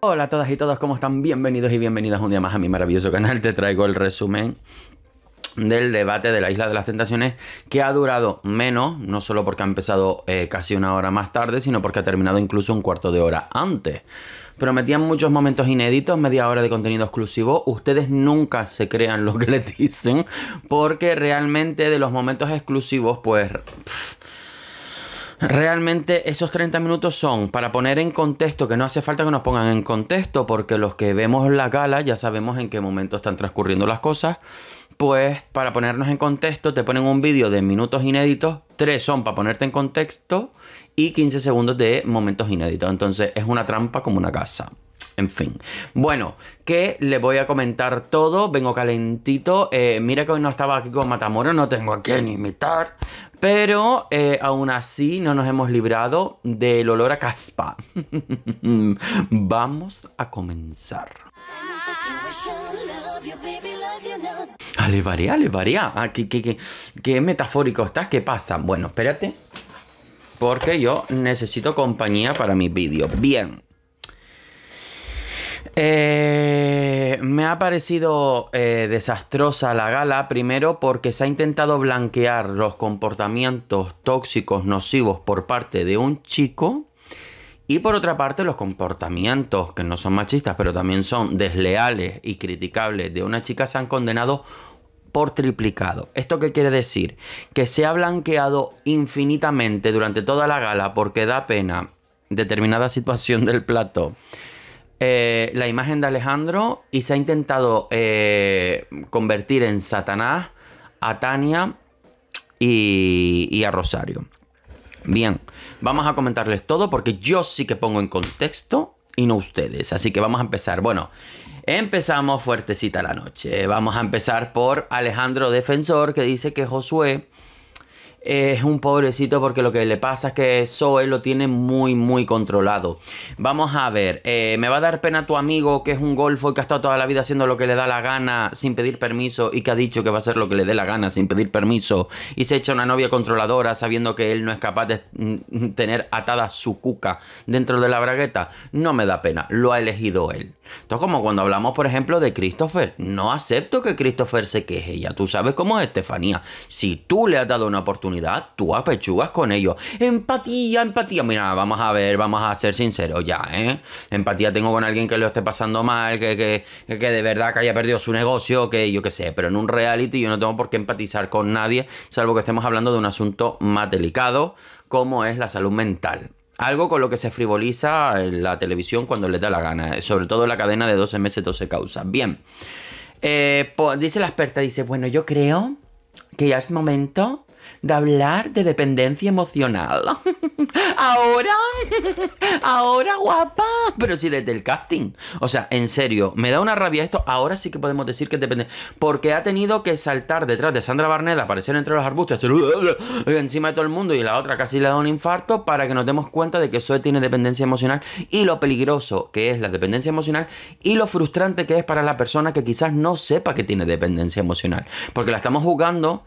Hola a todas y todos, ¿cómo están? Bienvenidos y bienvenidas un día más a mi maravilloso canal. Te traigo el resumen del debate de la Isla de las Tentaciones que ha durado menos, no solo porque ha empezado eh, casi una hora más tarde, sino porque ha terminado incluso un cuarto de hora antes. Prometían muchos momentos inéditos, media hora de contenido exclusivo. Ustedes nunca se crean lo que les dicen, porque realmente de los momentos exclusivos, pues... Realmente esos 30 minutos son para poner en contexto, que no hace falta que nos pongan en contexto, porque los que vemos la gala ya sabemos en qué momento están transcurriendo las cosas. Pues para ponernos en contexto te ponen un vídeo de minutos inéditos, 3 son para ponerte en contexto y 15 segundos de momentos inéditos. Entonces es una trampa como una casa. En fin. Bueno, que le voy a comentar todo. Vengo calentito. Eh, mira que hoy no estaba aquí con Matamoro, no tengo a quién imitar. Pero eh, aún así no nos hemos librado del olor a caspa. Vamos a comenzar. Ale, varía, ah, qué, qué metafórico estás, ¿qué pasa? Bueno, espérate. Porque yo necesito compañía para mis vídeos. Bien. Eh, me ha parecido eh, desastrosa la gala, primero porque se ha intentado blanquear los comportamientos tóxicos nocivos por parte de un chico y por otra parte los comportamientos que no son machistas pero también son desleales y criticables de una chica se han condenado por triplicado. ¿Esto qué quiere decir? Que se ha blanqueado infinitamente durante toda la gala porque da pena determinada situación del plato eh, la imagen de Alejandro y se ha intentado eh, convertir en Satanás a Tania y a Rosario. Bien, vamos a comentarles todo porque yo sí que pongo en contexto y no ustedes. Así que vamos a empezar. Bueno, empezamos fuertecita la noche. Vamos a empezar por Alejandro Defensor que dice que Josué es un pobrecito porque lo que le pasa es que Zoe lo tiene muy, muy controlado. Vamos a ver, eh, me va a dar pena tu amigo que es un golfo y que ha estado toda la vida haciendo lo que le da la gana sin pedir permiso y que ha dicho que va a hacer lo que le dé la gana sin pedir permiso y se echa una novia controladora sabiendo que él no es capaz de mm, mm, tener atada su cuca dentro de la bragueta. No me da pena, lo ha elegido él. Esto como cuando hablamos, por ejemplo, de Christopher. No acepto que Christopher se queje, ya tú sabes cómo es Estefanía. Si tú le has dado una oportunidad, tú apechugas con ellos. Empatía, empatía. Mira, vamos a ver, vamos a ser sinceros ya, ¿eh? Empatía tengo con alguien que lo esté pasando mal, que, que, de verdad que haya perdido su negocio, que yo qué sé, pero en un reality yo no tengo por qué empatizar con nadie, salvo que estemos hablando de un asunto más delicado como es la salud mental. Algo con lo que se frivoliza eh, la televisión cuando le da la gana, eh, sobre todo la cadena de 12 meses, 12 causas. Bien, eh, dice la experta, dice, bueno, yo creo que ya es momento de hablar de dependencia emocional. ahora, ahora guapa, pero sí desde el casting. O sea, en serio, me da una rabia esto. Ahora sí que podemos decir que depende, porque ha tenido que saltar detrás de Sandra Barneda, aparecer entre los arbustos, encima de todo el mundo y la otra casi le da un infarto para que nos demos cuenta de que Zoe tiene dependencia emocional y lo peligroso que es la dependencia emocional y lo frustrante que es para la persona que quizás no sepa que tiene dependencia emocional, porque la estamos jugando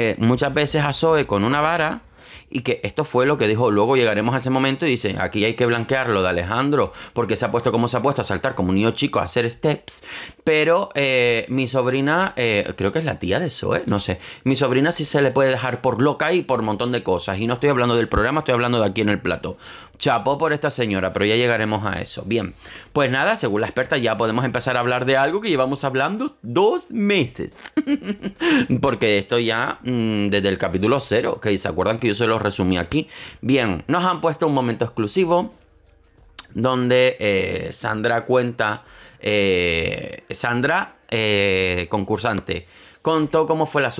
eh, muchas veces a con una vara y que esto fue lo que dijo, luego llegaremos a ese momento y dice, aquí hay que blanquearlo de Alejandro, porque se ha puesto como se ha puesto a saltar como un niño chico, a hacer steps, pero eh, mi sobrina, eh, creo que es la tía de Zoe, no sé, mi sobrina sí se le puede dejar por loca y por un montón de cosas, y no estoy hablando del programa, estoy hablando de aquí en el plato. Chapó por esta señora, pero ya llegaremos a eso. Bien, pues nada, según la experta ya podemos empezar a hablar de algo que llevamos hablando dos meses. porque esto ya mm, desde el capítulo cero, que se acuerdan que yo se los resumí aquí. Bien, nos han puesto un momento exclusivo donde eh, Sandra cuenta, eh, Sandra, eh, concursante, contó cómo fue la,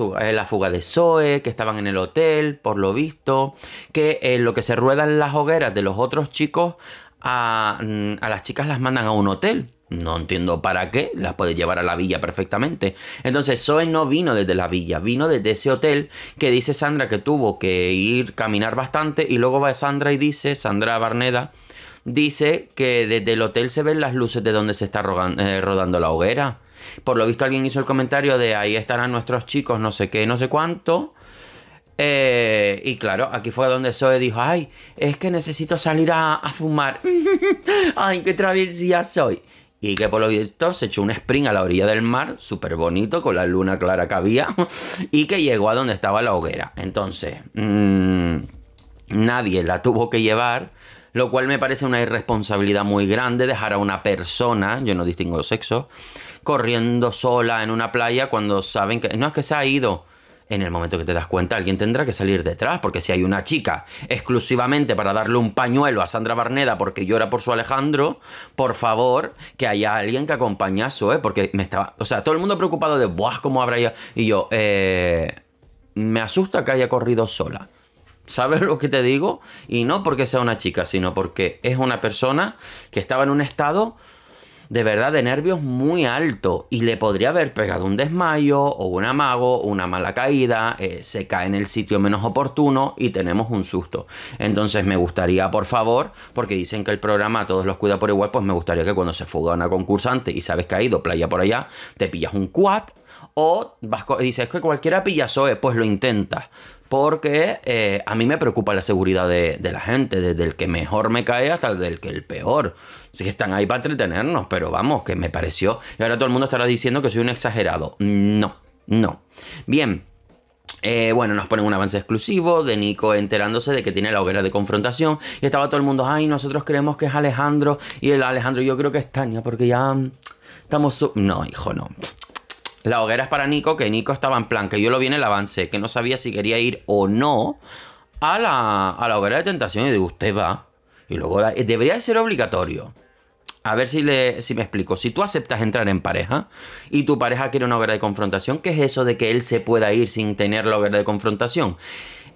fuga de Zoe, que estaban en el hotel, por lo visto, que lo que se ruedan las hogueras de los otros chicos, a, mm, a, las chicas las mandan a un hotel. No entiendo para qué, las puede llevar a la villa perfectamente. Entonces, Zoe no vino desde la villa, vino desde ese hotel que dice Sandra que tuvo que ir caminar bastante y luego va Sandra y dice, Sandra Barneda, dice que desde el hotel se ven las luces de donde se está eh, rodando la hoguera. Por lo visto alguien hizo el comentario de ahí estarán nuestros chicos, no sé qué, no sé cuánto. Eh, y claro, aquí fue donde Zoe dijo, ay, es que necesito salir a, a fumar. ay, qué travesía soy y que por lo visto se echó un spring a la orilla del mar, súper bonito, con la luna clara que había, y que llegó a donde estaba la hoguera. Entonces, mm, nadie la tuvo que llevar, lo cual me parece una irresponsabilidad muy grande dejar a una persona, yo no distingo sexo, corriendo sola en una playa cuando saben que... No es que se ha ido, en el momento que te das cuenta, alguien tendrá que salir detrás, porque si hay una chica exclusivamente para darle un pañuelo a Sandra Barneda porque llora por su Alejandro, por favor, que haya alguien que acompañe a porque me estaba. O sea, todo el mundo preocupado de, ¡buah! ¿Cómo habrá ya. Y yo, eh, me asusta que haya corrido sola. ¿Sabes lo que te digo? Y no porque sea una chica, sino porque es una persona que estaba en un estado de verdad de nervios muy alto y le podría haber pegado un desmayo o un amago, una mala caída, eh, se cae en el sitio menos oportuno y tenemos un susto. Entonces me gustaría, por favor, porque dicen que el programa a todos los cuida por igual, pues me gustaría que cuando se fuga una concursante y sabes que ha ido playa por allá, te pillas un quad o vas, dices es que cualquiera pilla pues lo intenta. Porque eh, a mí me preocupa la seguridad de, la gente, desde el que mejor me cae hasta el del que el peor. Así que están ahí para entretenernos, pero vamos, que me pareció. Y ahora todo el mundo estará diciendo que soy un exagerado. No, no. Bien, eh, bueno, nos ponen un avance exclusivo de Nico enterándose de que tiene la hoguera de confrontación y estaba todo el mundo, ay, nosotros creemos que es Alejandro y el Alejandro yo creo que es Tania porque ya estamos... No, hijo, no la hoguera es para Nico, que Nico estaba en plan, que yo lo vi en el avance, que no sabía si quería ir o no a la, a la hoguera de tentación. Y digo, usted va. Y luego debería ser obligatorio. A ver si, le, si me explico. Si tú aceptas entrar en pareja y tu pareja quiere una hoguera de confrontación, ¿qué es eso de que él se pueda ir sin tener la hoguera de confrontación?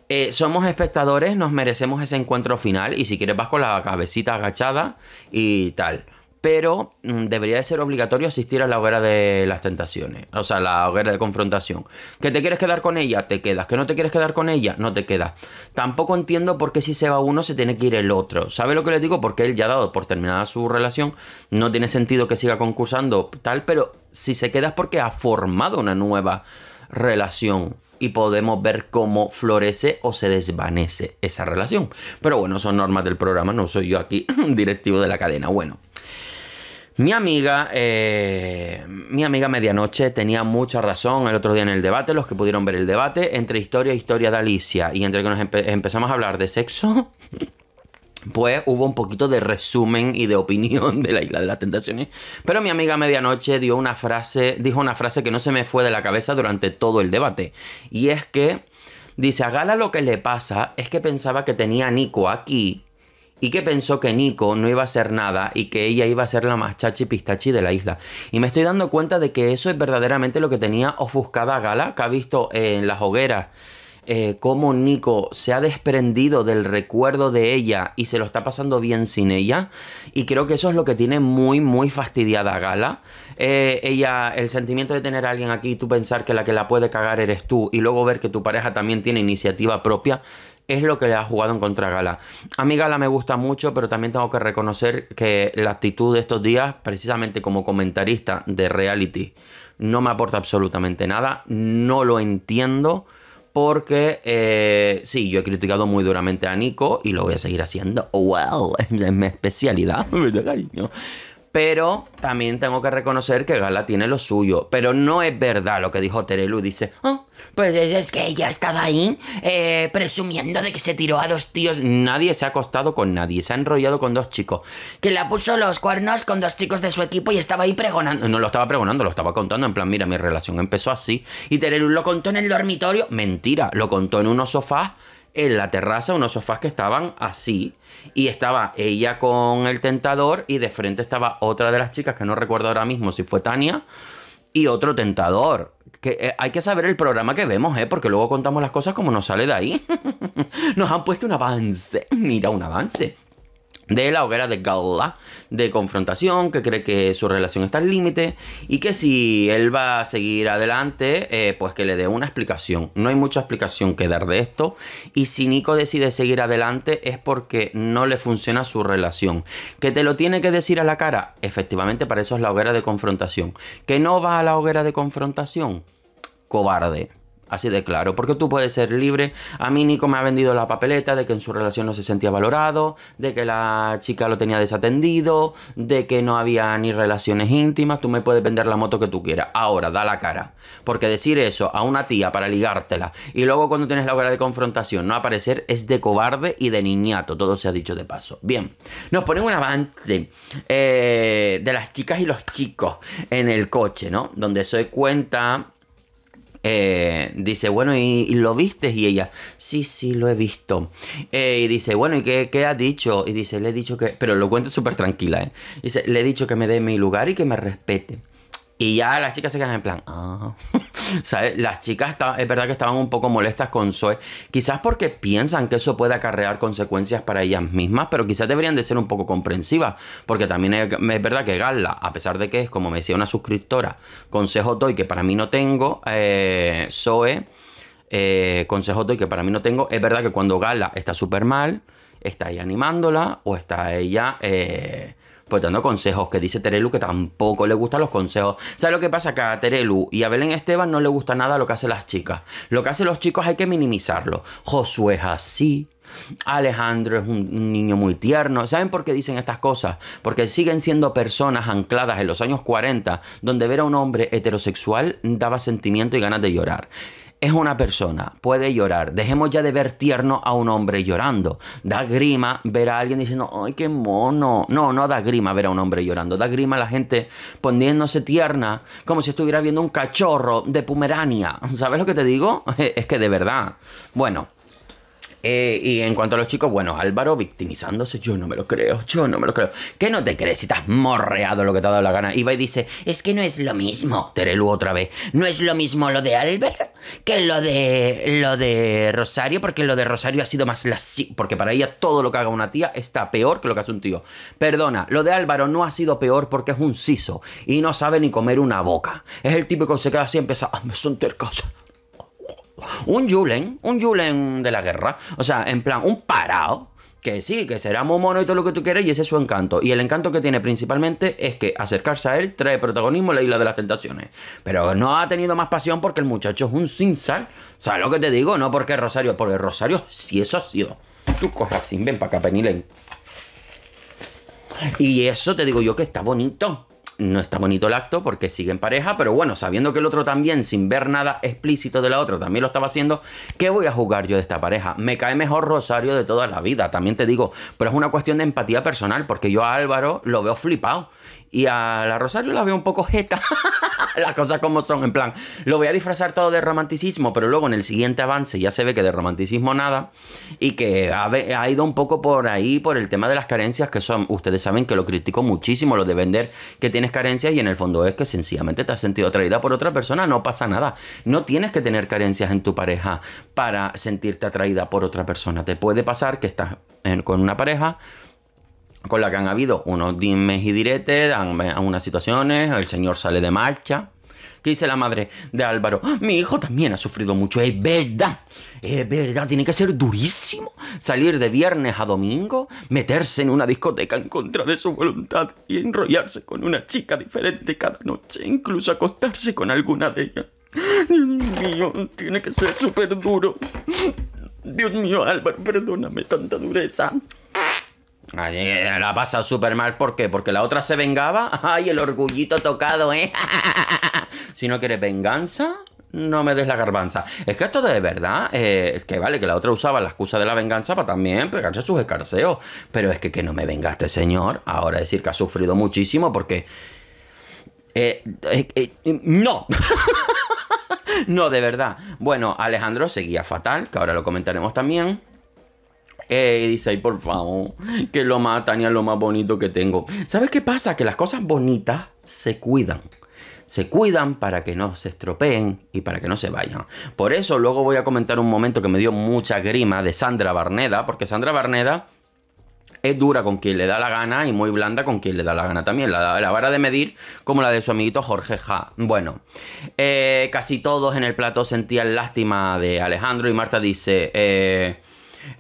Eh, somos espectadores, nos merecemos ese encuentro final y si quieres vas con la cabecita agachada y tal pero mm, debería de ser obligatorio asistir a la hoguera de las tentaciones, o sea, la hoguera de confrontación. ¿Que te quieres quedar con ella? Te quedas. ¿Que no te quieres quedar con ella? No te quedas. Tampoco entiendo por qué si se va uno se tiene que ir el otro. ¿Sabe lo que le digo? Porque él ya ha dado por terminada su relación, no tiene sentido que siga concursando tal, pero si se queda es porque ha formado una nueva relación y podemos ver cómo florece o se desvanece esa relación. Pero bueno, son normas del programa, no soy yo aquí directivo de la cadena. Bueno. Mi amiga, eh, mi amiga Medianoche tenía mucha razón el otro día en el debate, los que pudieron ver el debate, entre historia e historia de Alicia y entre que nos empezamos a hablar de sexo, pues hubo un poquito de resumen y de opinión de la Isla de las Tentaciones. Pero mi amiga Medianoche dio una frase, dijo una frase que no se me fue de la cabeza durante todo el debate. Y es que dice, a Gala lo que le pasa es que pensaba que tenía a Nico aquí y que pensó que Nico no iba a hacer nada y que ella iba a ser la más chachi pistachi de la isla. Y me estoy dando cuenta de que eso es verdaderamente lo que tenía ofuscada Gala, que ha visto eh, en las hogueras eh, cómo Nico se ha desprendido del recuerdo de ella y se lo está pasando bien sin ella. Y creo que eso es lo que tiene muy, muy fastidiada Gala. Eh, ella, el sentimiento de tener a alguien aquí y tú pensar que la que la puede cagar eres tú y luego ver que tu pareja también tiene iniciativa propia, es lo que le ha jugado en contra Gala. A mí Gala me gusta mucho, pero también tengo que reconocer que la actitud de estos días, precisamente como comentarista de reality, no me aporta absolutamente nada, no lo entiendo. Porque eh, sí, yo he criticado muy duramente a Nico y lo voy a seguir haciendo. ¡Wow! Es mi especialidad, cariño? Pero también tengo que reconocer que Gala tiene lo suyo. Pero no es verdad lo que dijo Terelu. Dice, oh, pues es que ella estaba ahí eh, presumiendo de que se tiró a dos tíos. Nadie se ha acostado con nadie. Se ha enrollado con dos chicos. Que la puso los cuernos con dos chicos de su equipo y estaba ahí pregonando. No lo estaba pregonando, lo estaba contando. En plan, mira, mi relación empezó así. Y Terelu lo contó en el dormitorio. Mentira, lo contó en unos sofás en la terraza unos sofás que estaban así. Y estaba ella con el tentador y de frente estaba otra de las chicas, que no recuerdo ahora mismo si fue Tania, y otro tentador. Que, eh, hay que saber el programa que vemos, ¿eh? Porque luego contamos las cosas como nos sale de ahí. nos han puesto un avance. Mira, un avance de la hoguera de Gala de confrontación, que cree que su relación está al límite y que si él va a seguir adelante, eh, pues que le dé una explicación. No hay mucha explicación que dar de esto y si Nico decide seguir adelante es porque no le funciona su relación. Que te lo tiene que decir a la cara, efectivamente para eso es la hoguera de confrontación. Que no va a la hoguera de confrontación, cobarde. Así de claro, porque tú puedes ser libre. A mí Nico me ha vendido la papeleta de que en su relación no se sentía valorado, de que la chica lo tenía desatendido, de que no había ni relaciones íntimas. Tú me puedes vender la moto que tú quieras. Ahora, da la cara. Porque decir eso a una tía para ligártela y luego cuando tienes la hora de confrontación no aparecer es de cobarde y de niñato. Todo se ha dicho de paso. Bien, nos ponen un avance eh, de las chicas y los chicos en el coche, ¿no? Donde se cuenta eh, dice, bueno, ¿y, lo viste? Y ella, sí, sí, lo he visto. Eh, y dice, bueno, ¿y qué, qué has dicho? Y dice, le he dicho que, pero lo cuento súper tranquila, ¿eh? Dice, le he dicho que me dé mi lugar y que me respete. Y ya las chicas se quedan en plan, ah". ¿Sabes? Las chicas es verdad que estaban un poco molestas con Zoe, quizás porque piensan que eso puede acarrear consecuencias para ellas mismas, pero quizás deberían de ser un poco comprensivas, porque también es, verdad que Gala, a pesar de que es, como me decía una suscriptora, consejo toy que para mí no tengo, eh, Zoe, eh, consejo toy que para mí no tengo, es verdad que cuando Gala está súper mal, está ella animándola o está ella... Eh, pues dando consejos, que dice Terelu que tampoco le gustan los consejos. ¿Sabes lo que pasa? acá? a Terelu y a Belén Esteban no le gusta nada lo que hacen las chicas. Lo que hacen los chicos hay que minimizarlo. Josué es así. Alejandro es un niño muy tierno. ¿Saben por qué dicen estas cosas? Porque siguen siendo personas ancladas en los años 40, donde ver a un hombre heterosexual daba sentimiento y ganas de llorar es una persona, puede llorar. Dejemos ya de ver tierno a un hombre llorando. Da grima ver a alguien diciendo, ¡ay, qué mono! No, no da grima ver a un hombre llorando. Da grima a la gente poniéndose tierna como si estuviera viendo un cachorro de Pomerania. ¿Sabes lo que te digo? Es que de verdad. Bueno, eh, y en cuanto a los chicos, bueno, Álvaro victimizándose, yo no me lo creo, yo no me lo creo. ¿Qué no te crees si estás morreado lo que te ha dado la gana? Y va y dice, es que no es lo mismo, Terelu otra vez, no es lo mismo lo de Álvaro que lo de lo de Rosario, porque lo de Rosario ha sido más la porque para ella todo lo que haga una tía está peor que lo que hace un tío. Perdona, lo de Álvaro no ha sido peor porque es un siso y no sabe ni comer una boca. Es el típico que se queda así y empieza, ah, me son tercos un Julen, un Julen de la guerra. O sea, en plan, un parado. Que sí, que será muy mono y todo lo que tú quieras, y ese es su encanto. Y el encanto que tiene principalmente es que acercarse a él trae protagonismo en la isla de las tentaciones. Pero no ha tenido más pasión porque el muchacho es un sin sal. ¿Sabes lo que te digo? No porque Rosario, porque Rosario sí eso ha sido. Tú cojas sin, ven para acá, Y eso te digo yo que está bonito. No está bonito el acto porque sigue en pareja, pero bueno, sabiendo que el otro también, sin ver nada explícito de la otra, también lo estaba haciendo, ¿qué voy a jugar yo de esta pareja? Me cae mejor Rosario de toda la vida, también te digo, pero es una cuestión de empatía personal porque yo a Álvaro lo veo flipado. Y a la Rosario la veo un poco jeta. Las cosas como son, en plan, lo voy a disfrazar todo de romanticismo, pero luego en el siguiente avance ya se ve que de romanticismo nada. Y que ha, ido un poco por ahí, por el tema de las carencias, que son, ustedes saben que lo critico muchísimo, lo de vender que tienes carencias y en el fondo es que sencillamente te has sentido atraída por otra persona, no pasa nada. No tienes que tener carencias en tu pareja para sentirte atraída por otra persona. Te puede pasar que estás con una pareja con la que han habido unos dimes y diretes, unas situaciones, el señor sale de marcha. ¿Qué dice la madre de Álvaro? Mi hijo también ha sufrido mucho, es verdad, es verdad, tiene que ser durísimo salir de viernes a domingo, meterse en una discoteca en contra de su voluntad y enrollarse con una chica diferente cada noche, incluso acostarse con alguna de ellas. Dios mío, tiene que ser súper duro. Dios mío, Álvaro, perdóname tanta dureza. Eh, eh, la pasa súper mal, ¿por qué? Porque la otra se vengaba. ¡Ay, el orgullito tocado, eh! si no quieres venganza, no me des la garbanza. Es que esto de verdad, eh, es que vale, que la otra usaba la excusa de la venganza para también pegarse sus escarceos. Pero es que que no me venga este señor ahora decir que ha sufrido muchísimo porque... no. no, de verdad. Bueno, Alejandro seguía fatal, que ahora lo comentaremos también. Ey, dice por favor, que lo más, Tania, lo más bonito que tengo. ¿Sabes qué pasa? Que las cosas bonitas se cuidan. Se cuidan para que no se estropeen y para que no se vayan. Por eso luego voy a comentar un momento que me dio mucha grima de Sandra Barneda, porque Sandra Barneda es dura con quien le da la gana y muy blanda con quien le da la gana también. La, la vara de medir como la de su amiguito Jorge Ja. Bueno, eh, casi todos en el plato sentían lástima de Alejandro y Marta dice... Eh,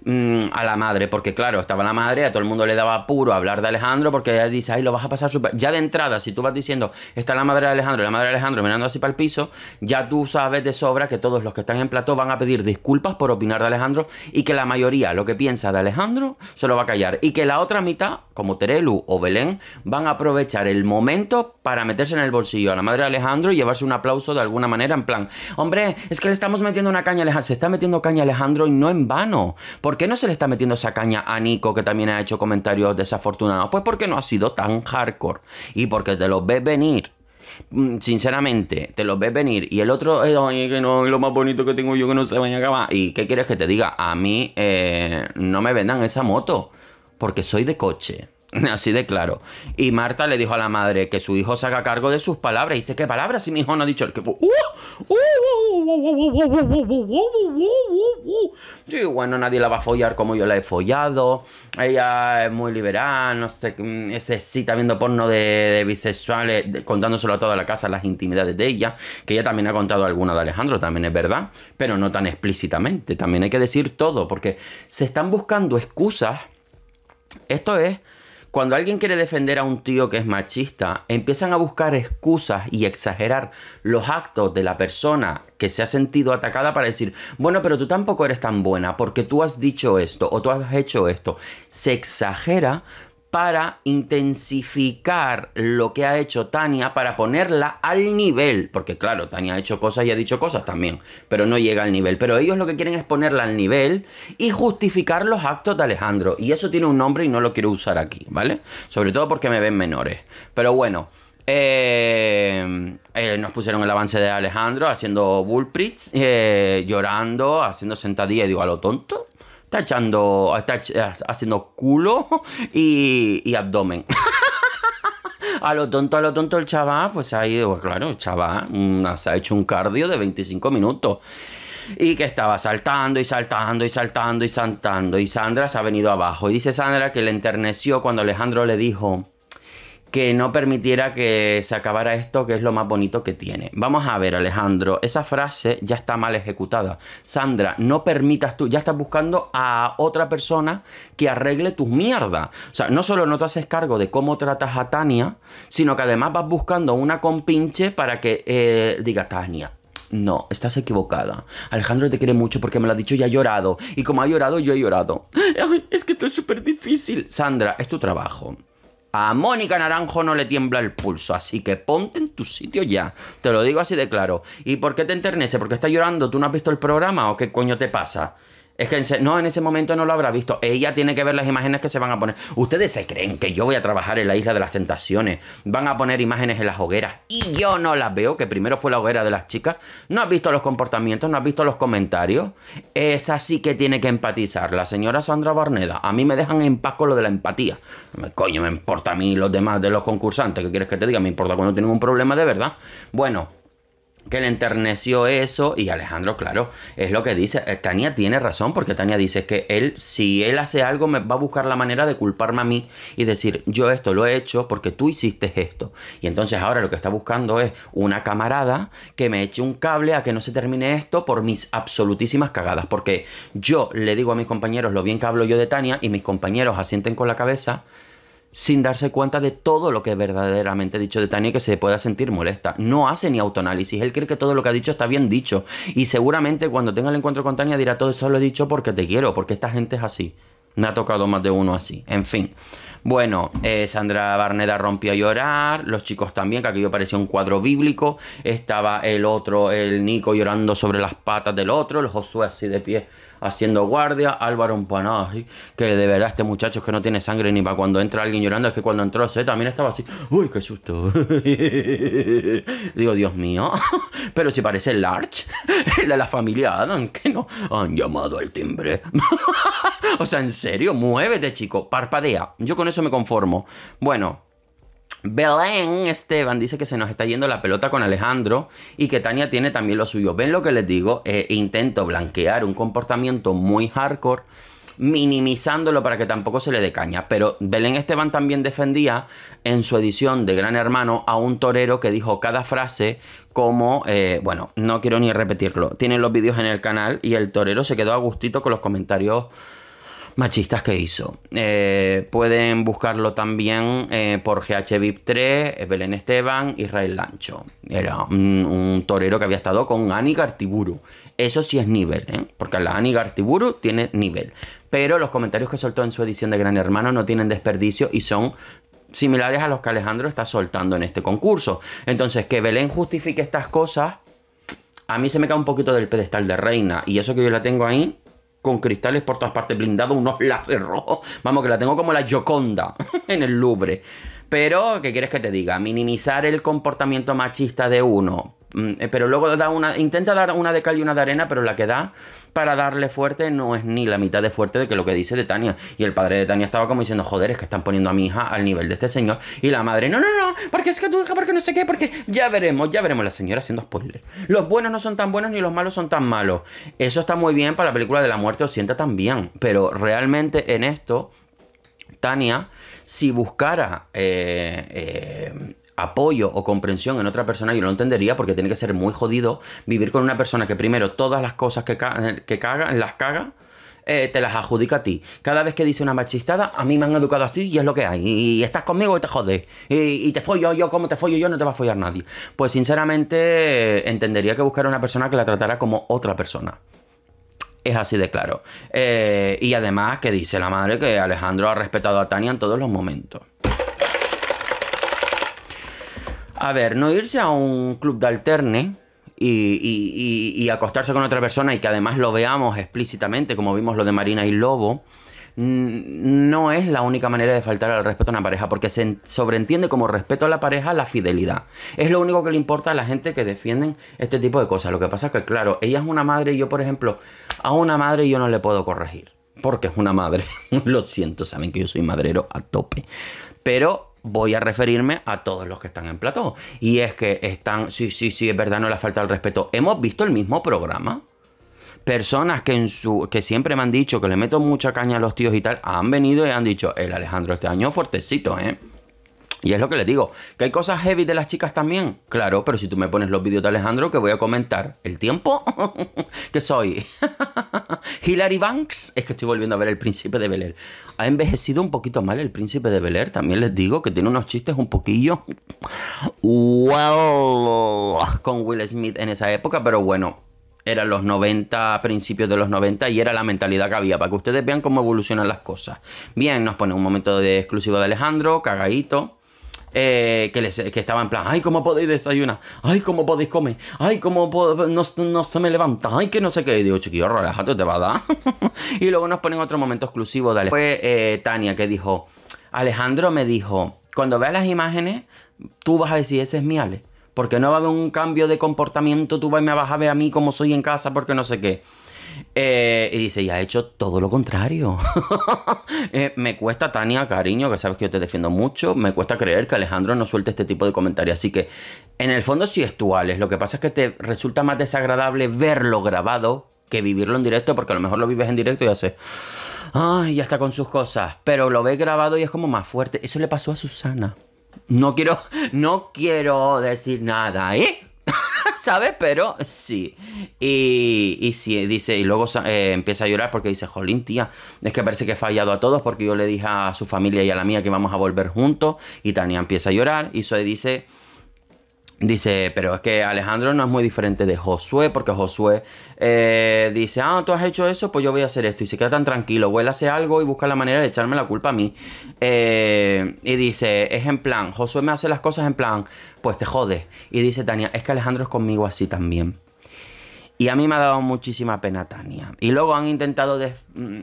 Mm, a la madre, porque claro, estaba la madre, a todo el mundo le daba apuro hablar de Alejandro, porque ella dice, ahí lo vas a pasar Ya de entrada, si tú vas diciendo, está la madre de Alejandro, la madre de Alejandro mirando así para el piso, ya tú sabes de sobra que todos los que están en plató van a pedir disculpas por opinar de Alejandro y que la mayoría lo que piensa de Alejandro se lo va a callar. Y que la otra mitad, como Terelu o Belén, van a aprovechar el momento para meterse en el bolsillo a la madre de Alejandro y llevarse un aplauso de alguna manera, en plan, hombre, es que le estamos metiendo una caña a Alejandro, se está metiendo caña a Alejandro y no en vano, ¿Por qué no se le está metiendo esa caña a Nico que también ha hecho comentarios desafortunados? Pues porque no ha sido tan hardcore y porque te los ves venir. Mm, sinceramente, te los ves venir y el otro, que no, es lo más bonito que tengo yo que no se vaya a acabar. ¿Y qué quieres que te diga? A mí eh, no me vendan esa moto porque soy de coche. Así de claro. Y Marta le dijo a la madre que su hijo se haga cargo de sus palabras. Y dice, ¿qué palabras? Si mi hijo no ha dicho el que... ¡Uh! ¡Uh! Sí, bueno, nadie la va a follar como yo la he follado. Ella es muy liberal, no sé, mm, se cita viendo porno de, bisexuales, de, contándoselo a toda la casa, las intimidades de ella. Que ella también ha contado alguna de Alejandro, también es verdad. Pero no tan explícitamente. También hay que decir todo, porque se están buscando excusas. Esto es cuando alguien quiere defender a un tío que es machista, empiezan a buscar excusas y exagerar los actos de la persona que se ha sentido atacada para decir, bueno, pero tú tampoco eres tan buena porque tú has dicho esto o tú has hecho esto. Se exagera para intensificar lo que ha hecho Tania para ponerla al nivel, porque claro, Tania ha hecho cosas y ha dicho cosas también, pero no llega al nivel, pero ellos lo que quieren es ponerla al nivel y justificar los actos de Alejandro, y eso tiene un nombre y no lo quiero usar aquí, ¿vale? Sobre todo porque me ven menores, pero bueno. Eh, eh, nos pusieron el avance de Alejandro haciendo bullpits, eh, llorando, haciendo sentadilla, y digo, a lo tonto, está echando, está eh, haciendo culo y, y abdomen. a lo tonto, a lo tonto el chaval, pues ha ido, pues claro, el chaval mm, se ha hecho un cardio de 25 minutos. Y que estaba saltando y saltando y saltando y saltando. Y Sandra se ha venido abajo. Y dice Sandra que le enterneció cuando Alejandro le dijo, que no permitiera que se acabara esto, que es lo más bonito que tiene. Vamos a ver, Alejandro, esa frase ya está mal ejecutada. Sandra, no permitas tú, ya estás buscando a otra persona que arregle tus mierdas. O sea, no solo no te haces cargo de cómo tratas a Tania, sino que además vas buscando una compinche para que eh, diga Tania. No, estás equivocada. Alejandro te quiere mucho porque me lo ha dicho y ha llorado. Y como ha llorado, yo he llorado. es que esto es súper difícil. Sandra, es tu trabajo. A Mónica Naranjo no le tiembla el pulso, así que ponte en tu sitio ya. Te lo digo así de claro. ¿Y por qué te enternece? ¿Porque estás llorando? ¿Tú no has visto el programa o qué coño te pasa? Es que no, en ese momento no lo habrá visto. Ella tiene que ver las imágenes que se van a poner. Ustedes se creen que yo voy a trabajar en la isla de las tentaciones. Van a poner imágenes en las hogueras. Y yo no las veo, que primero fue la hoguera de las chicas. No has visto los comportamientos, no has visto los comentarios. Es así que tiene que empatizar. La señora Sandra Barneda. A mí me dejan en paz con lo de la empatía. Coño, me importa a mí los demás de los concursantes. ¿Qué quieres que te diga? Me importa cuando tienen un problema de verdad. Bueno, que le enterneció eso y Alejandro, claro, es lo que dice. Eh, Tania tiene razón porque Tania dice que él, si él hace algo, me va a buscar la manera de culparme a mí y decir, yo esto lo he hecho porque tú hiciste esto. Y entonces ahora lo que está buscando es una camarada que me eche un cable a que no se termine esto por mis absolutísimas cagadas. Porque yo le digo a mis compañeros lo bien que hablo yo de Tania y mis compañeros asienten con la cabeza sin darse cuenta de todo lo que verdaderamente dicho de Tania que se pueda sentir molesta. No hace ni autoanálisis, él cree que todo lo que ha dicho está bien dicho. Y seguramente cuando tenga el encuentro con Tania dirá todo eso lo he dicho porque te quiero, porque esta gente es así. Me ha tocado más de uno así. En fin. Bueno, eh, Sandra Barneda rompió a llorar, los chicos también, que aquello parecía un cuadro bíblico. Estaba el otro, el Nico llorando sobre las patas del otro, el Josué así de pie haciendo guardia, Álvaro Empaná, que de verdad este muchacho es que no tiene sangre ni para cuando entra alguien llorando, es que cuando entró se también estaba así, uy, qué susto. Digo, Dios mío, pero si parece el Larch, el de la familia Adam, que no, han llamado al timbre. o sea, en serio, muévete, chico, parpadea. Yo con eso me conformo. Bueno, Belén Esteban dice que se nos está yendo la pelota con Alejandro y que Tania tiene también lo suyo. ¿Ven lo que les digo? Eh, e intento blanquear un comportamiento muy hardcore minimizándolo para que tampoco se le dé caña. Pero Belén Esteban también defendía en su edición de Gran Hermano a un torero que dijo cada frase como, eh, bueno, no quiero ni repetirlo. Tienen los vídeos en el canal y el torero se quedó a gustito con los comentarios machistas que hizo. Eh, pueden buscarlo también eh, por GHVIP3, eh, Belén Esteban, Israel Lancho. Era un, torero que había estado con Ani Gartiburu. Eso sí es nivel, porque la Ani Gartiburu tiene nivel. Pero los comentarios que soltó en su edición de Gran Hermano no tienen desperdicio y son similares a los que Alejandro está soltando en este concurso. Entonces, que Belén justifique estas cosas, a mí se me cae un poquito del pedestal de reina. Y eso que yo la tengo ahí, con cristales por todas partes, blindados, unos láser cerró, Vamos, que la tengo como la Gioconda en el Louvre. Pero, ¿qué quieres que te diga? Minimizar el comportamiento machista de uno Mm, eh, pero luego da una, intenta dar una de cal y una de arena, pero la que da para darle fuerte no es ni la mitad de fuerte de que lo que dice de Tania. Y el padre de Tania estaba como diciendo, joder, es que están poniendo a mi hija al nivel de este señor. Y la madre, no, no, no, porque es que tu hija, porque no sé qué, porque ya veremos, ya veremos la señora haciendo spoiler. Los buenos no son tan buenos ni los malos son tan malos. Eso está muy bien para la película de la muerte, O sienta tan bien. Pero realmente en esto, Tania si buscara eh, eh apoyo o comprensión en otra persona, yo lo entendería porque tiene que ser muy jodido vivir con una persona que primero todas las cosas que, eh, que caga, las caga, eh, te las adjudica a ti. Cada vez que dice una machistada, a mí me han educado así y es lo que hay. Y, estás conmigo y te jodes. Y, te follo yo, como te follo yo, no te va a follar nadie. Pues sinceramente eh, entendería que buscar una persona que la tratara como otra persona. Es así de claro. y además que dice la madre que Alejandro ha respetado a Tania en todos los momentos. A ver, no irse a un club de alterne y, acostarse con otra persona y que además lo veamos explícitamente, como vimos lo de Marina y Lobo, no es la única manera de faltar al respeto a una pareja, porque se sobreentiende como respeto a la pareja la fidelidad. Es lo único que le importa a la gente que defienden este tipo de cosas. Lo que pasa es que, claro, ella es una madre y yo, por ejemplo, a una madre yo no le puedo corregir, porque es una madre. lo siento, saben que yo soy madrero a tope. Pero voy a referirme a todos los que están en plató. Y es que están, sí, sí, sí, es verdad, no le falta el respeto. Hemos visto el mismo programa. Personas que, en su, que siempre me han dicho que le meto mucha caña a los tíos y tal, han venido y han dicho, el Alejandro este año fuertecito, ¿eh? Y es lo que les digo, que hay cosas heavy de las chicas también. Claro, pero si tú me pones los vídeos de Alejandro, que voy a comentar el tiempo que soy. Hilary Banks, es que estoy volviendo a ver el príncipe de Bel Ha envejecido un poquito mal el príncipe de Bel También les digo que tiene unos chistes un poquillo. ¡Wow! Con Will Smith en esa época, pero bueno, eran los 90, principios de los 90, y era la mentalidad que había, para que ustedes vean cómo evolucionan las cosas. Bien, nos pone un momento de exclusivo de Alejandro, cagadito. Eh, que, les, que estaba en plan, ay, ¿cómo podéis desayunar? Ay, ¿cómo podéis comer? Ay, ¿cómo no, se me levanta? Ay, que no sé qué. Y digo, chiquillo, relájate te va a dar. y luego nos ponen otro momento exclusivo Dale Fue eh, Tania que dijo, Alejandro me dijo, cuando veas las imágenes, tú vas a decir, ese es mi Ale. Porque no va a haber un cambio de comportamiento, tú vas, me vas a ver a mí como soy en casa, porque no sé qué. Eh, y dice, y ha hecho todo lo contrario. Eh, me cuesta, Tania, cariño, que sabes que yo te defiendo mucho, me cuesta creer que Alejandro no suelte este tipo de comentarios. Así que, en el fondo sí es tu Lo que pasa es que te resulta más desagradable verlo grabado que vivirlo en directo, porque a lo mejor lo vives en directo y haces... Ay, ya está con sus cosas. Pero lo ves grabado y es como más fuerte. Eso le pasó a Susana. No quiero, no quiero decir nada, ¿eh? ¿sabes? Pero sí. Y, y dice, y luego eh, empieza a llorar porque dice, jolín, tía, es que parece que he fallado a todos porque yo le dije a su familia y a la mía que vamos a volver juntos. Y Tania empieza a llorar y Zoe dice Dice, pero es que Alejandro no es muy diferente de Josué, porque Josué eh, dice, ah, tú has hecho eso, pues yo voy a hacer esto. Y se queda tan tranquilo, vuelve hace algo y busca la manera de echarme la culpa a mí. Eh, y dice, es en plan, Josué me hace las cosas en plan, pues te jodes. Y dice Tania, es que Alejandro es conmigo así también. Y a mí me ha dado muchísima pena Tania. Y luego han intentado mm,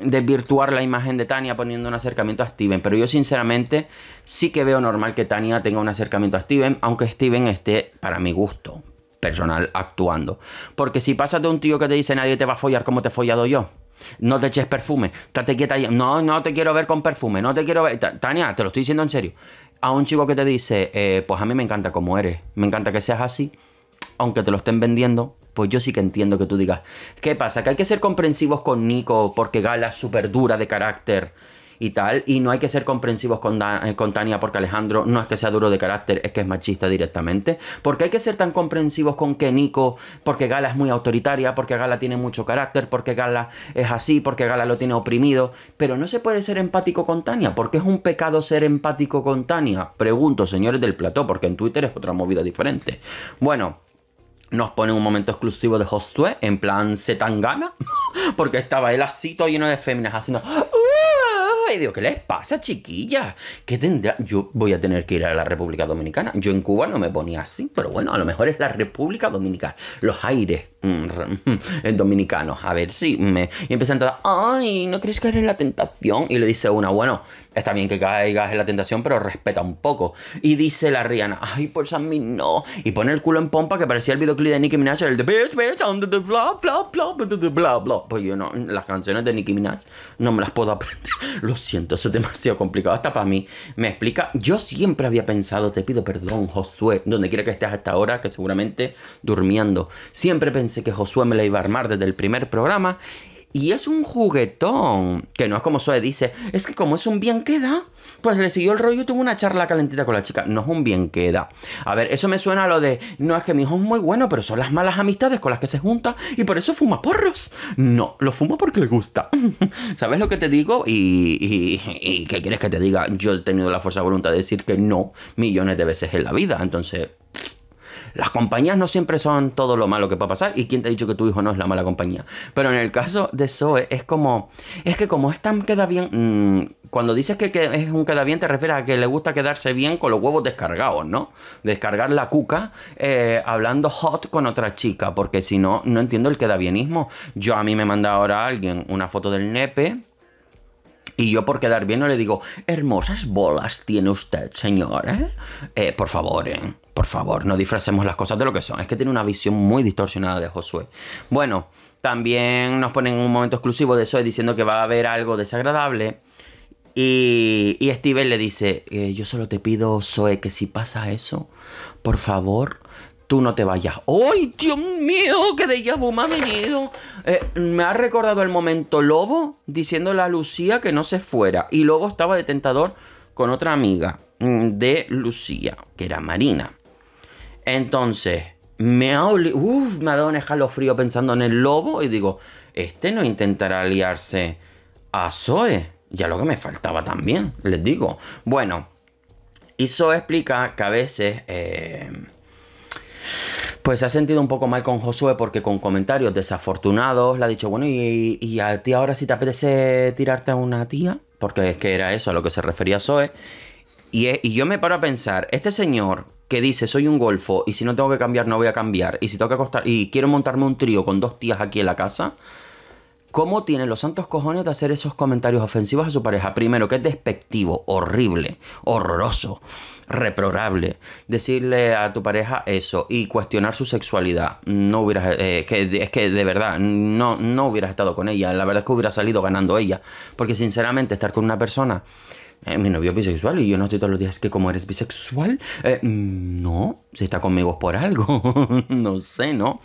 desvirtuar la imagen de Tania poniendo un acercamiento a Steven, pero yo sinceramente sí que veo normal que Tania tenga un acercamiento a Steven, aunque Steven esté, para mi gusto personal, actuando. Porque si pasas de un tío que te dice nadie te va a follar como te he follado yo, no te eches perfume, estate quieta, no, no te quiero ver con perfume, no te quiero ver, Tania, te lo estoy diciendo en serio, a un chico que te dice, eh, pues a mí me encanta como eres, me encanta que seas así, aunque te lo estén vendiendo, pues yo sí que entiendo que tú digas, ¿qué pasa? Que hay que ser comprensivos con Nico porque Gala es súper dura de carácter y tal, y no hay que ser comprensivos eh, con, Tania porque Alejandro no es que sea duro de carácter, es que es machista directamente, porque hay que ser tan comprensivos con que Nico, porque Gala es muy autoritaria, porque Gala tiene mucho carácter, porque Gala es así, porque Gala lo tiene oprimido, pero no se puede ser empático con Tania, porque es un pecado ser empático con Tania, pregunto señores del plató, porque en Twitter es otra movida diferente. Bueno, nos ponen un momento exclusivo de Josué, en plan se Setangana, porque estaba el así lleno de féminas haciendo... Y digo, ¿qué les pasa, chiquillas? ¿Qué tendrá? Yo voy a tener que ir a la República Dominicana. Yo en Cuba no me ponía así, pero bueno, a lo mejor es la República Dominicana. Los aires mm, mm, dominicanos. A ver si me... Y empiezan entrar ay, ¿no crees que eres la tentación? Y le dice una, bueno, Está bien que caigas en la tentación, pero respeta un poco. Y dice la Rihanna, ay, por San Mí, no. Y pone el culo en pompa que parecía el videoclip de Nicki Minaj, el de bitch, bitch, the blah Pues yo no, las canciones de Nicki Minaj no me las puedo aprender. Lo siento, eso es demasiado complicado. Hasta para mí, me explica, yo siempre había pensado, te pido perdón, Josué, donde quiera que estés hasta ahora, que seguramente durmiendo. Siempre pensé que Josué me la iba a armar desde el primer programa y es un juguetón. Que no es como Zoe dice. Es que como es un bien queda. Pues le siguió el rollo y tuvo una charla calentita con la chica. No es un bien queda. A ver, eso me suena a lo de. No es que mi hijo es muy bueno, pero son las malas amistades con las que se junta. Y por eso fuma porros. No, lo fuma porque le gusta. ¿Sabes lo que te digo? Y, y, y qué quieres que te diga. Yo he tenido la fuerza de voluntad de decir que no millones de veces en la vida. Entonces, las compañías no siempre son todo lo malo que puede pasar y quién te ha dicho que tu hijo no es la mala compañía. Pero en el caso de Zoe es como, es que como es tan queda bien, mm, cuando dices que, es un queda bien te refieres a que le gusta quedarse bien con los huevos descargados, ¿no? Descargar la cuca eh, hablando hot con otra chica, porque si no, no entiendo el queda bienismo. Yo a mí me manda ahora alguien una foto del nepe y yo por quedar bien no le digo, hermosas bolas tiene usted, señor. ¿eh? Eh, por favor, ¿eh? por favor, no disfracemos las cosas de lo que son. Es que tiene una visión muy distorsionada de Josué. Bueno, también nos ponen un momento exclusivo de Zoe diciendo que va a haber algo desagradable. Y, y Steven le dice, yo solo te pido, Zoe, que si pasa eso, por favor, tú no te vayas. ¡Ay, Dios mío! ¡Qué de vu me ha venido! Eh, me ha recordado el momento Lobo diciéndole a Lucía que no se fuera. Y Lobo estaba de tentador con otra amiga mm, de Lucía, que era Marina. Entonces, me ha, me ha dado un escalofrío pensando en el lobo y digo, este no intentará aliarse a Zoe. Ya lo que me faltaba también, les digo. Bueno, y Zoe explica que a veces... Eh, pues se ha sentido un poco mal con Josué porque con comentarios desafortunados le ha dicho, bueno, ¿y, a ti ahora si te apetece tirarte a una tía? Porque es que era eso a lo que se refería Zoe. Y, y yo me paro a pensar, este señor que dice soy un golfo y si no tengo que cambiar no voy a cambiar y si tengo que acostar y quiero montarme un trío con dos tías aquí en la casa, ¿Cómo tienen los santos cojones de hacer esos comentarios ofensivos a su pareja? Primero, que es despectivo, horrible, horroroso, reprobable. Decirle a tu pareja eso y cuestionar su sexualidad. No hubieras, eh, eh, que, es que de verdad, no, no hubieras estado con ella. La verdad es que hubiera salido ganando ella. Porque sinceramente, estar con una persona eh, mi novio es bisexual y yo no estoy todos los días que como eres bisexual, eh, no, si está conmigo es por algo, no sé, ¿no?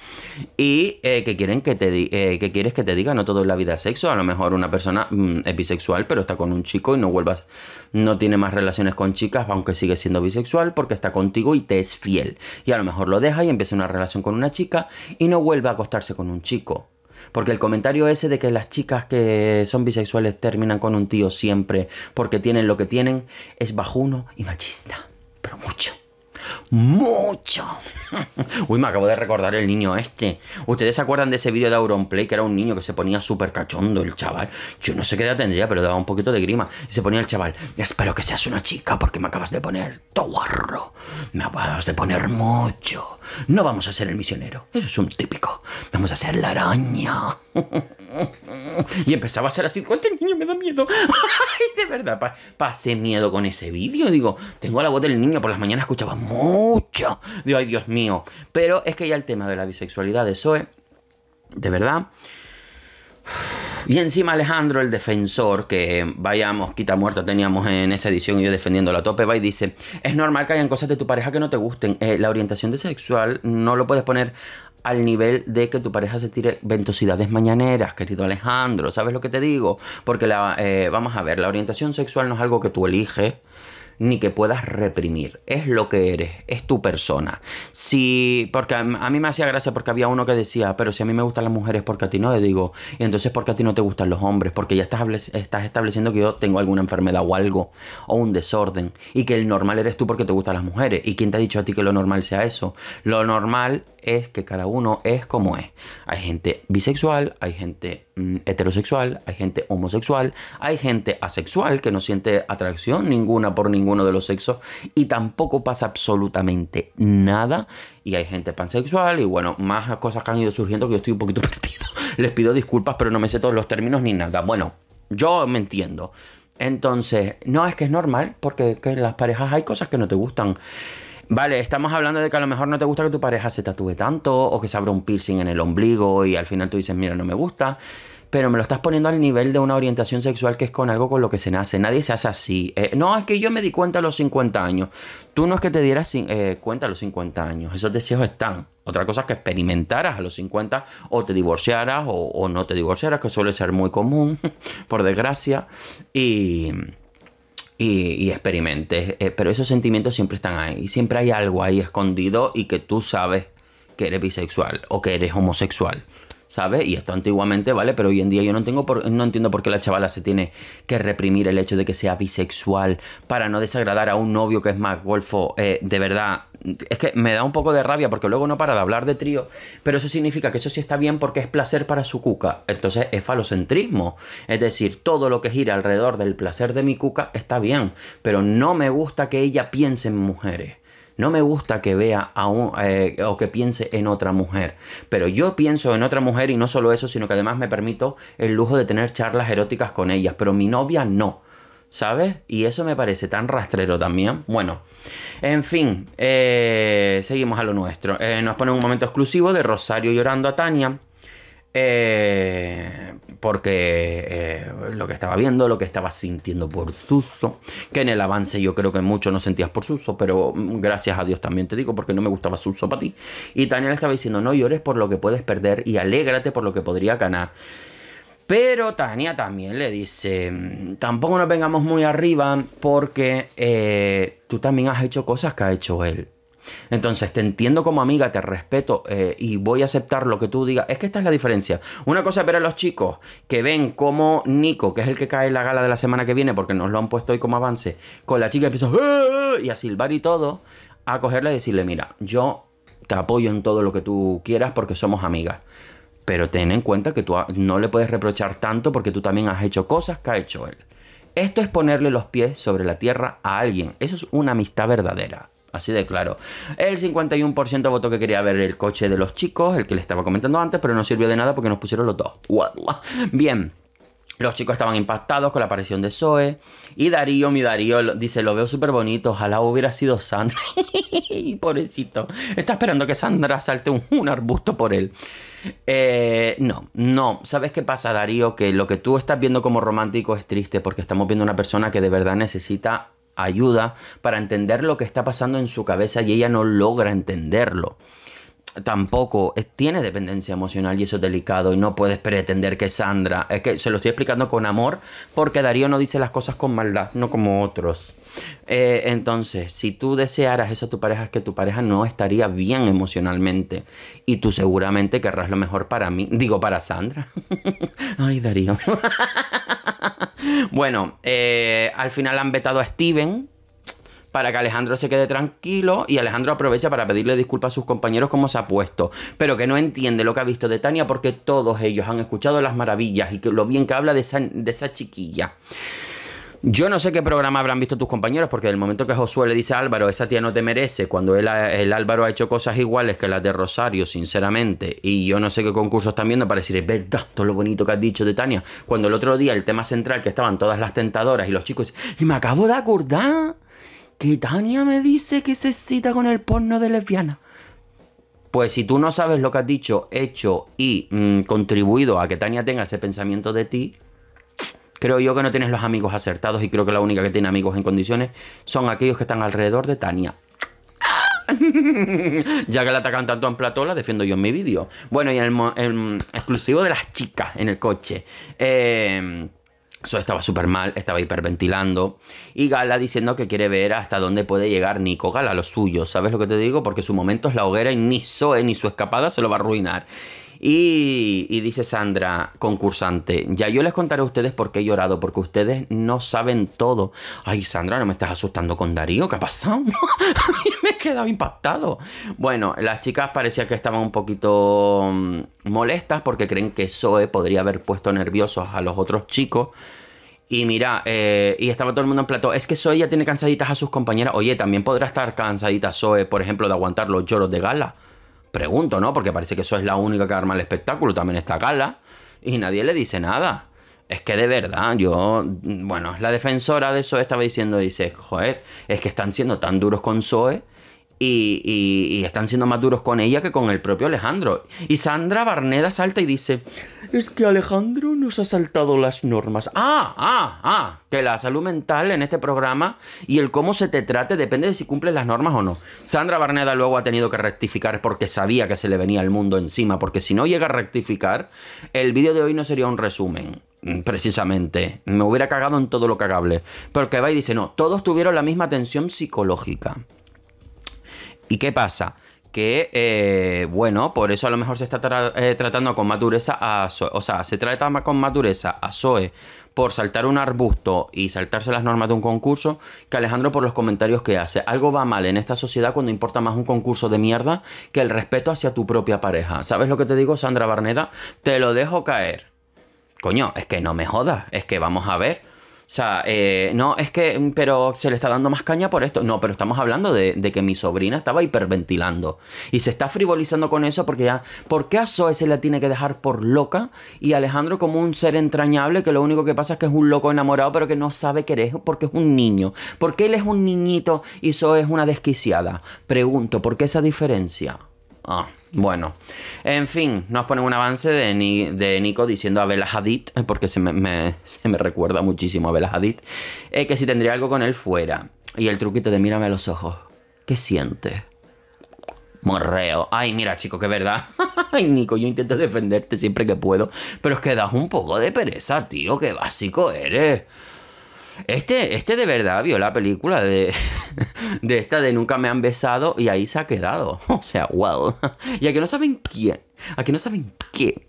Y eh, que quieren que te que quieres que te diga, no todo en la vida sexo, a lo mejor una persona mm, es bisexual, pero está con un chico y no vuelvas, no tiene más relaciones con chicas, aunque sigue siendo bisexual, porque está contigo y te es fiel. Y a lo mejor lo deja y empieza una relación con una chica y no vuelve a acostarse con un chico. Porque el comentario ese de que las chicas que son bisexuales terminan con un tío siempre porque tienen lo que tienen es bajuno y machista, pero mucho mucho. Uy, me acabo de recordar el niño este. ¿Ustedes se acuerdan de ese vídeo de Auronplay que era un niño que se ponía súper cachondo el chaval? Yo no sé qué edad tendría, pero daba un poquito de grima. Y se ponía el chaval, espero que seas una chica porque me acabas de poner guarro. Me acabas de poner mucho. No vamos a ser el misionero. Eso es un típico. Vamos a ser la araña. y empezaba a ser así, este niño me da miedo. Ay, de verdad, pasé miedo con ese vídeo. Digo, tengo la voz del niño, por las mañanas escuchaba mucho. Digo, ay, Dios mío. Pero es que ya el tema de la bisexualidad de Zoe, de verdad. Y encima Alejandro, el defensor, que vayamos, quita muerta teníamos en esa edición y yo defendiendo la tope, va y dice, es normal que hayan cosas de tu pareja que no te gusten. Eh, la orientación de sexual no lo puedes poner al nivel de que tu pareja se tire ventosidades mañaneras, querido Alejandro. ¿Sabes lo que te digo? Porque la, eh, vamos a ver, la orientación sexual no es algo que tú eliges ni que puedas reprimir. Es lo que eres, es tu persona. Si, porque a, mí me hacía gracia porque había uno que decía, pero si a mí me gustan las mujeres, ¿por qué a ti no? te digo, y entonces qué a ti no te gustan los hombres? Porque ya estás, estás estableciendo que yo tengo alguna enfermedad o algo, o un desorden, y que el normal eres tú porque te gustan las mujeres. ¿Y quién te ha dicho a ti que lo normal sea eso? Lo normal es que cada uno es como es. Hay gente bisexual, hay gente mm, heterosexual, hay gente homosexual, hay gente asexual que no siente atracción ninguna por ninguno de los sexos y tampoco pasa absolutamente nada. Y hay gente pansexual y bueno, más cosas que han ido surgiendo que yo estoy un poquito perdido. Les pido disculpas, pero no me sé todos los términos ni nada. Bueno, yo me entiendo. Entonces, no es que es normal porque en las parejas hay cosas que no te gustan. Vale, estamos hablando de que a lo mejor no te gusta que tu pareja se tatúe tanto o que se abra un piercing en el ombligo y al final tú dices, mira, no me gusta pero me lo estás poniendo al nivel de una orientación sexual que es con algo con lo que se nace. Nadie se hace así. Eh, no, es que yo me di cuenta a los 50 años. Tú no es que te dieras eh, cuenta a los 50 años. Esos deseos están. Otra cosa es que experimentaras a los 50 o te divorciaras o, o no te divorciaras, que suele ser muy común, por desgracia. Y y, experimentes. Eh, pero esos sentimientos siempre están ahí. Siempre hay algo ahí escondido y que tú sabes que eres bisexual o que eres homosexual. ¿sabes? Y esto antiguamente, ¿vale? Pero hoy en día yo no, tengo por, no entiendo por qué la chavala se tiene que reprimir el hecho de que sea bisexual para no desagradar a un novio que es más golfo. Eh, de verdad, es que me da un poco de rabia porque luego no para de hablar de trío, pero eso significa que eso sí está bien porque es placer para su cuca. Entonces es falocentrismo. Es decir, todo lo que gira alrededor del placer de mi cuca está bien, pero no me gusta que ella piense en mujeres. No me gusta que vea a un, eh, o que piense en otra mujer. Pero yo pienso en otra mujer y no solo eso, sino que además me permito el lujo de tener charlas eróticas con ellas. Pero mi novia no. ¿Sabes? Y eso me parece tan rastrero también. Bueno, en fin, eh, seguimos a lo nuestro. Eh, nos ponen un momento exclusivo de Rosario llorando a Tania. Eh, porque eh, lo que estaba viendo, lo que estaba sintiendo por Suso, que en el avance yo creo que mucho no sentías por Suso, pero mm, gracias a Dios también te digo, porque no me gustaba Suso para ti. Y Tania le estaba diciendo, no llores por lo que puedes perder y alégrate por lo que podría ganar. Pero Tania también le dice, mm, tampoco nos vengamos muy arriba porque eh, tú también has hecho cosas que ha hecho él. Entonces te entiendo como amiga, te respeto eh, y voy a aceptar lo que tú digas. Es que esta es la diferencia. Una cosa es ver a los chicos que ven como Nico, que es el que cae en la gala de la semana que viene, porque nos lo han puesto hoy como avance, con la chica empieza ah", y a silbar y todo, a cogerle y decirle, mira, yo te apoyo en todo lo que tú quieras porque somos amigas. Pero ten en cuenta que tú no le puedes reprochar tanto porque tú también has hecho cosas que ha hecho él. Esto es ponerle los pies sobre la tierra a alguien. Eso es una amistad verdadera. Así de claro. El 51% votó que quería ver el coche de los chicos, el que les estaba comentando antes, pero no sirvió de nada porque nos pusieron los dos. Bien. Los chicos estaban impactados con la aparición de Zoe. Y Darío, mi Darío, dice, lo veo súper bonito, ojalá hubiera sido Sandra. Pobrecito. Está esperando que Sandra salte un, arbusto por él. Eh, no, no. ¿Sabes qué pasa, Darío? Que lo que tú estás viendo como romántico es triste porque estamos viendo una persona que de verdad necesita ayuda para entender lo que está pasando en su cabeza y ella no logra entenderlo. Tampoco tiene dependencia emocional y eso es delicado y no puedes pretender que Sandra, es que se lo estoy explicando con amor porque Darío no dice las cosas con maldad, no como otros. Eh, entonces, si tú desearas eso a tu pareja, es que tu pareja no estaría bien emocionalmente y tú seguramente querrás lo mejor para mí, digo para Sandra. Ay, Darío. Bueno, eh, al final han vetado a Steven para que Alejandro se quede tranquilo y Alejandro aprovecha para pedirle disculpas a sus compañeros como se ha puesto, pero que no entiende lo que ha visto de Tania porque todos ellos han escuchado las maravillas y que lo bien que habla de esa, de esa chiquilla. Yo no sé qué programa habrán visto tus compañeros, porque del momento que Josué le dice a Álvaro, esa tía no te merece, cuando él, el Álvaro ha hecho cosas iguales que las de Rosario, sinceramente, y yo no sé qué concurso están viendo para decir, es verdad, todo lo bonito que has dicho de Tania. Cuando el otro día el tema central que estaban todas las tentadoras y los chicos, y me acabo de acordar que Tania me dice que se cita con el porno de lesbiana. Pues si tú no sabes lo que has dicho, hecho y mm, contribuido a que Tania tenga ese pensamiento de ti, Creo yo que no tienes los amigos acertados y creo que la única que tiene amigos en condiciones son aquellos que están alrededor de Tania. ya que la atacan tanto en Platola defiendo yo en mi vídeo. Bueno, y en el, exclusivo de las chicas en el coche. Eh, estaba súper mal, estaba hiperventilando. Y Gala diciendo que quiere ver hasta dónde puede llegar Nico. Gala, lo suyo, ¿sabes lo que te digo? Porque su momento es la hoguera y ni Zoe ni su escapada se lo va a arruinar. Y, dice Sandra, concursante, ya yo les contaré a ustedes por qué he llorado, porque ustedes no saben todo. Ay, Sandra, no me estás asustando con Darío, ¿qué ha pasado? me he quedado impactado. Bueno, las chicas parecía que estaban un poquito mm, molestas porque creen que Zoe podría haber puesto nerviosos a los otros chicos. Y mira, eh, y estaba todo el mundo en plato. Es que Zoe ya tiene cansaditas a sus compañeras. Oye, también podrá estar cansadita Zoe, por ejemplo, de aguantar los lloros de gala. Pregunto, ¿no? Porque parece que eso es la única que arma el espectáculo. También está cala Y nadie le dice nada. Es que de verdad, yo, mm, bueno, la defensora de eso estaba diciendo, dice, joder, es que están siendo tan duros con Zoe y, están siendo más duros con ella que con el propio Alejandro. Y Sandra Barneda salta y dice, es que Alejandro nos ha saltado las normas. Ah, ah, ah, que la salud mental en este programa y el cómo se te trate depende de si cumples las normas o no. Sandra Barneda luego ha tenido que rectificar porque sabía que se le venía el mundo encima, porque si no llega a rectificar, el vídeo de hoy no sería un resumen mm, precisamente. Me hubiera cagado en todo lo cagable. Porque va y dice, no, todos tuvieron la misma tensión psicológica. ¿Y qué pasa? que, eh, bueno, por eso a lo mejor se está eh, tratando con madureza a Zoe. O sea, se trata más con madureza a Zoe por saltar un arbusto y saltarse las normas de un concurso que Alejandro por los comentarios que hace. Algo va mal en esta sociedad cuando importa más un concurso de mierda que el respeto hacia tu propia pareja. ¿Sabes lo que te digo, Sandra Barneda? Te lo dejo caer. Coño, es que no me jodas, es que vamos a ver. O sea, eh, no, es que, mm, pero se le está dando más caña por esto. No, pero estamos hablando de, que mi sobrina estaba hiperventilando. Y se está frivolizando con eso porque ya, ¿por qué a Zoe se la tiene que dejar por loca? Y Alejandro como un ser entrañable que lo único que pasa es que es un loco enamorado pero que no sabe eres porque es un niño. ¿Por qué él es un niñito y Zoe es una desquiciada? Pregunto, ¿por qué esa diferencia? Ah, bueno. En fin, nos ponen un avance de, Nico diciendo a Bela Hadid, eh, porque se me, recuerda muchísimo a Bela Hadid, eh, que si tendría algo con él fuera. Y el truquito de mírame a los ojos. ¿Qué sientes? Morreo. Ay, mira, chico, qué verdad. Ay, Nico, yo intento defenderte siempre que puedo, pero es que das un poco de pereza, tío. Qué básico eres. Este, este de verdad vio la película de, de esta de Nunca me han besado y ahí se ha quedado. O sea, well. Y aquí no saben quién. Aquí no saben qué.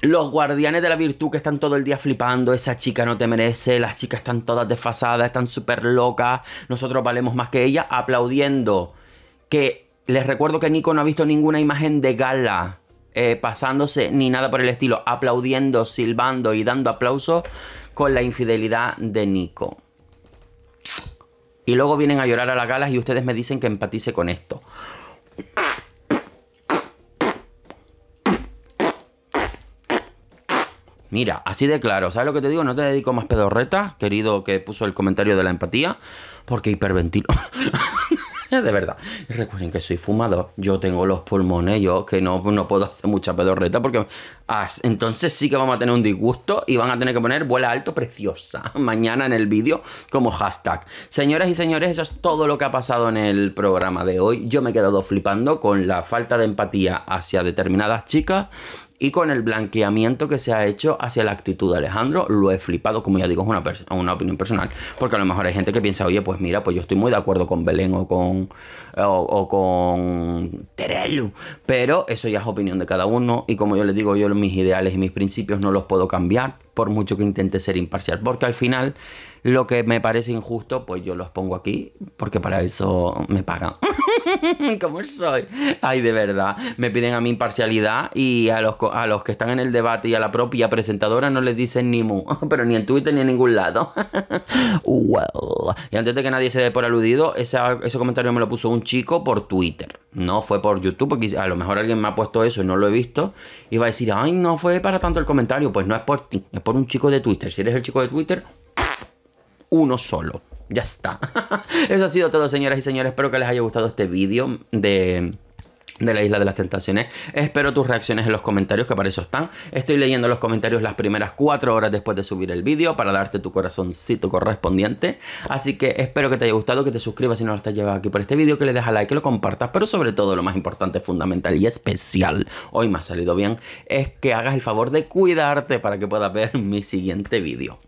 Los guardianes de la virtud que están todo el día flipando, esa chica no te merece, las chicas están todas desfasadas, están súper locas, nosotros valemos más que ella, aplaudiendo. Que les recuerdo que Nico no ha visto ninguna imagen de gala. Eh, pasándose ni nada por el estilo, aplaudiendo, silbando y dando aplausos con la infidelidad de Nico. Y luego vienen a llorar a las galas y ustedes me dicen que empatice con esto. Mira, así de claro, ¿sabes lo que te digo? No te dedico más pedorretas, querido que puso el comentario de la empatía, porque hiperventilo. de verdad. Recuerden que soy fumador, yo tengo los pulmones, yo que no, puedo hacer mucha pedorreta porque entonces sí que vamos a tener un disgusto y van a tener que poner vuela alto preciosa mañana en el vídeo como hashtag. Señoras y señores, eso es todo lo que ha pasado en el programa de hoy. Yo me he quedado flipando con la falta de empatía hacia determinadas chicas y con el blanqueamiento que se ha hecho hacia la actitud de Alejandro, lo he flipado, como ya digo, es una, opinión personal. Porque a lo mejor hay gente que piensa, oye, pues mira, pues yo estoy muy de acuerdo con Belén o con, eh, o con Terelu. Pero eso ya es opinión de cada uno. Y como yo les digo, yo mis ideales y mis principios no los puedo cambiar por mucho que intente ser imparcial, porque al final lo que me parece injusto, pues yo los pongo aquí, porque para eso me pagan. ¿Cómo soy? Ay, de verdad, me piden a mi imparcialidad y a los, a los que están en el debate y a la propia presentadora no les dicen ni mu, pero ni en Twitter ni en ningún lado. Y antes de que nadie se dé por aludido, ese, ese comentario me lo puso un chico por Twitter. No fue por YouTube, porque a lo mejor alguien me ha puesto eso y no lo he visto. Y va a decir, ay, no fue para tanto el comentario. Pues no es por ti, es por un chico de Twitter. Si eres el chico de Twitter, uno solo. Ya está. eso ha sido todo, señoras y señores. Espero que les haya gustado este vídeo de de la Isla de las Tentaciones. Espero tus reacciones en los comentarios, que para eso están. Estoy leyendo los comentarios las primeras 4 horas después de subir el vídeo para darte tu corazoncito correspondiente. Así que espero que te haya gustado, que te suscribas si no lo estás llevado aquí por este vídeo, que le dejas like, que lo compartas, pero sobre todo lo más importante, fundamental y especial, hoy me ha salido bien, es que hagas el favor de cuidarte para que puedas ver mi siguiente vídeo.